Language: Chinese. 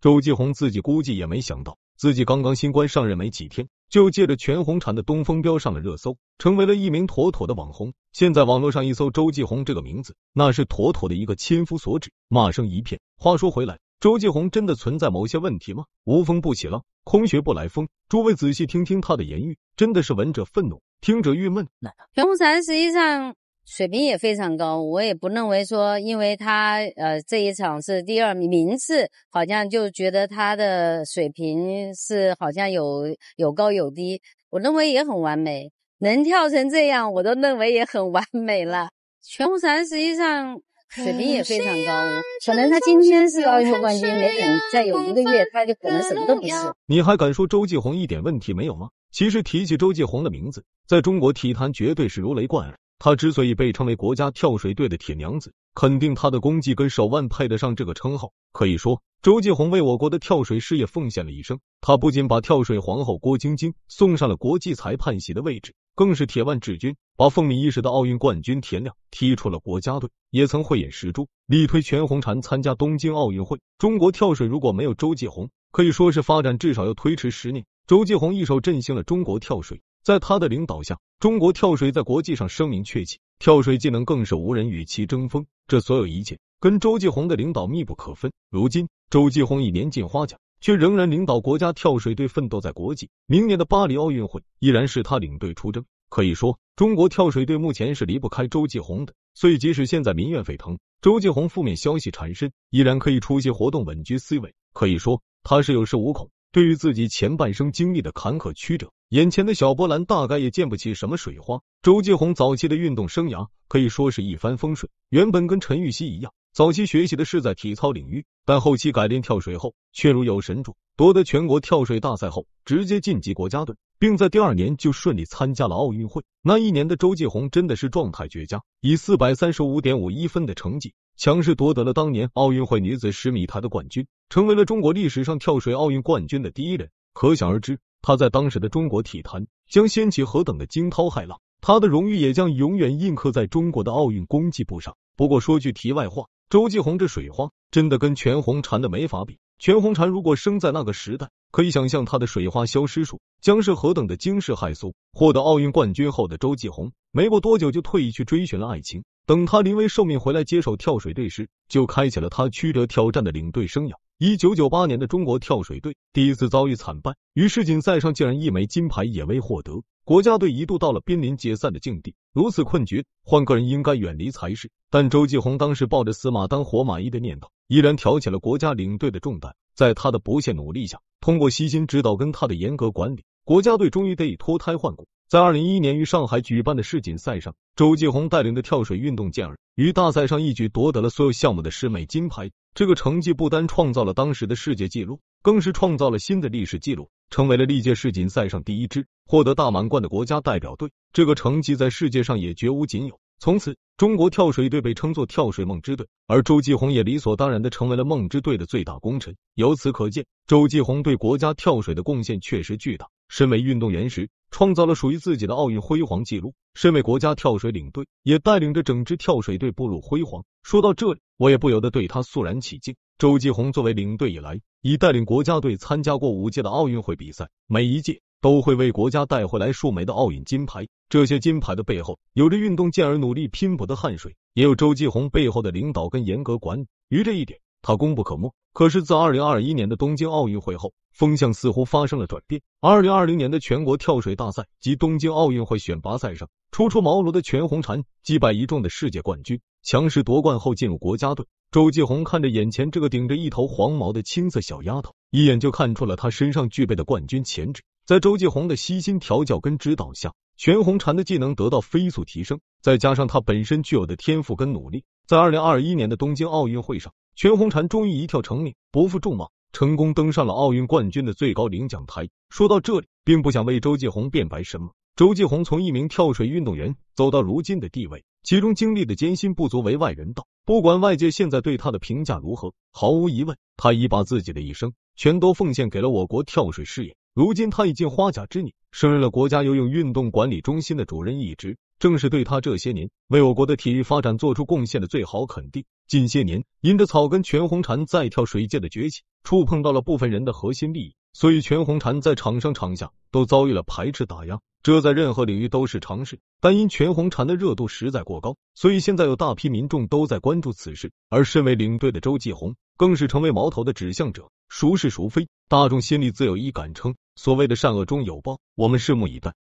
周继红自己估计也没想到，自己刚刚新官上任没几天，就借着全红婵的东风飙上了热搜，成为了一名妥妥的网红。现在网络上一搜周继红这个名字，那是妥妥的一个千夫所指，骂声一片。话说回来，周继红真的存在某些问题吗？无风不起浪，空穴不来风。诸位仔细听听他的言语，真的是闻者愤怒，听者郁闷。全红婵实际上。水平也非常高，我也不认为说，因为他呃这一场是第二名次，好像就觉得他的水平是好像有有高有低。我认为也很完美，能跳成这样，我都认为也很完美了。全红婵实际上水平也非常高，可能他今天是奥运会冠军，没等再有一个月，他就可能什么都不是。你还敢说周继红一点问题没有吗？其实提起周继红的名字，在中国体坛绝对是如雷贯耳。她之所以被称为国家跳水队的铁娘子，肯定她的功绩跟手腕配得上这个称号。可以说，周继红为我国的跳水事业奉献了一生。他不仅把跳水皇后郭晶晶送上了国际裁判席的位置，更是铁腕治军，把凤鸣一时的奥运冠军田亮踢出了国家队。也曾慧眼识珠，力推全红婵参加东京奥运会。中国跳水如果没有周继红，可以说是发展至少要推迟十年。周继红一手振兴了中国跳水。在他的领导下，中国跳水在国际上声名鹊起，跳水技能更是无人与其争锋。这所有一切跟周继红的领导密不可分。如今，周继红已年近花甲，却仍然领导国家跳水队奋斗在国际。明年的巴黎奥运会依然是他领队出征。可以说，中国跳水队目前是离不开周继红的。所以，即使现在民怨沸腾，周继红负面消息缠身，依然可以出席活动稳居 C 位。可以说，他是有恃无恐。对于自己前半生经历的坎坷曲折，眼前的小波兰大概也溅不起什么水花。周继红早期的运动生涯可以说是一帆风顺。原本跟陈玉汐一样，早期学习的是在体操领域，但后期改练跳水后，却如有神助，夺得全国跳水大赛后，直接晋级国家队，并在第二年就顺利参加了奥运会。那一年的周继红真的是状态绝佳，以四百三十五点五一分的成绩，强势夺得了当年奥运会女子十米台的冠军，成为了中国历史上跳水奥运冠军的第一人。可想而知。他在当时的中国体坛将掀起何等的惊涛骇浪，他的荣誉也将永远印刻在中国的奥运功绩簿上。不过说句题外话，周继红这水花真的跟全红婵的没法比。全红婵如果生在那个时代，可以想象她的水花消失术将是何等的惊世骇俗。获得奥运冠军后的周继红，没过多久就退役去追寻了爱情。等他临危受命回来接手跳水队时，就开启了他曲折挑战的领队生涯。一九九八年的中国跳水队第一次遭遇惨败，于世锦赛上竟然一枚金牌也未获得，国家队一度到了濒临解散的境地。如此困局，换个人应该远离才是，但周继红当时抱着死马当活马医的念头，依然挑起了国家领队的重担。在他的不懈努力下，通过悉心指导跟他的严格管理，国家队终于得以脱胎换骨。在二零一一年于上海举办的世锦赛上，周继红带领的跳水运动健儿于大赛上一举夺得了所有项目的十枚金牌。这个成绩不单创造了当时的世界纪录，更是创造了新的历史纪录，成为了历届世锦赛上第一支获得大满贯的国家代表队。这个成绩在世界上也绝无仅有。从此，中国跳水队被称作“跳水梦之队”，而周继红也理所当然的成为了梦之队的最大功臣。由此可见，周继红对国家跳水的贡献确实巨大。身为运动员时，创造了属于自己的奥运辉煌记录；身为国家跳水领队，也带领着整支跳水队步入辉煌。说到这里。我也不由得对他肃然起敬。周继红作为领队以来，已带领国家队参加过五届的奥运会比赛，每一届都会为国家带回来数枚的奥运金牌。这些金牌的背后，有着运动健儿努力拼搏的汗水，也有周继红背后的领导跟严格管理。于这一点，他功不可没。可是自二零二一年的东京奥运会后，风向似乎发生了转变。二零二零年的全国跳水大赛及东京奥运会选拔赛上，初出茅庐的全红婵击败一众的世界冠军。强势夺冠后进入国家队，周继红看着眼前这个顶着一头黄毛的青涩小丫头，一眼就看出了她身上具备的冠军潜质。在周继红的悉心调教跟指导下，全红婵的技能得到飞速提升，再加上她本身具有的天赋跟努力，在二零二一年的东京奥运会上，全红婵终于一跳成名，不负众望，成功登上了奥运冠军的最高领奖台。说到这里，并不想为周继红辩白什么。周继红从一名跳水运动员走到如今的地位，其中经历的艰辛不足为外人道。不管外界现在对他的评价如何，毫无疑问，他已把自己的一生全都奉献给了我国跳水事业。如今他已经花甲之年，胜任了国家游泳运动管理中心的主任一职，正是对他这些年为我国的体育发展做出贡献的最好肯定。近些年，因着草根全红婵在跳水界的崛起，触碰到了部分人的核心利益，所以全红婵在场上场下都遭遇了排斥打压。这在任何领域都是常事，但因全红婵的热度实在过高，所以现在有大批民众都在关注此事，而身为领队的周继红更是成为矛头的指向者。孰是孰非，大众心里自有一杆秤。所谓的善恶终有报，我们拭目以待。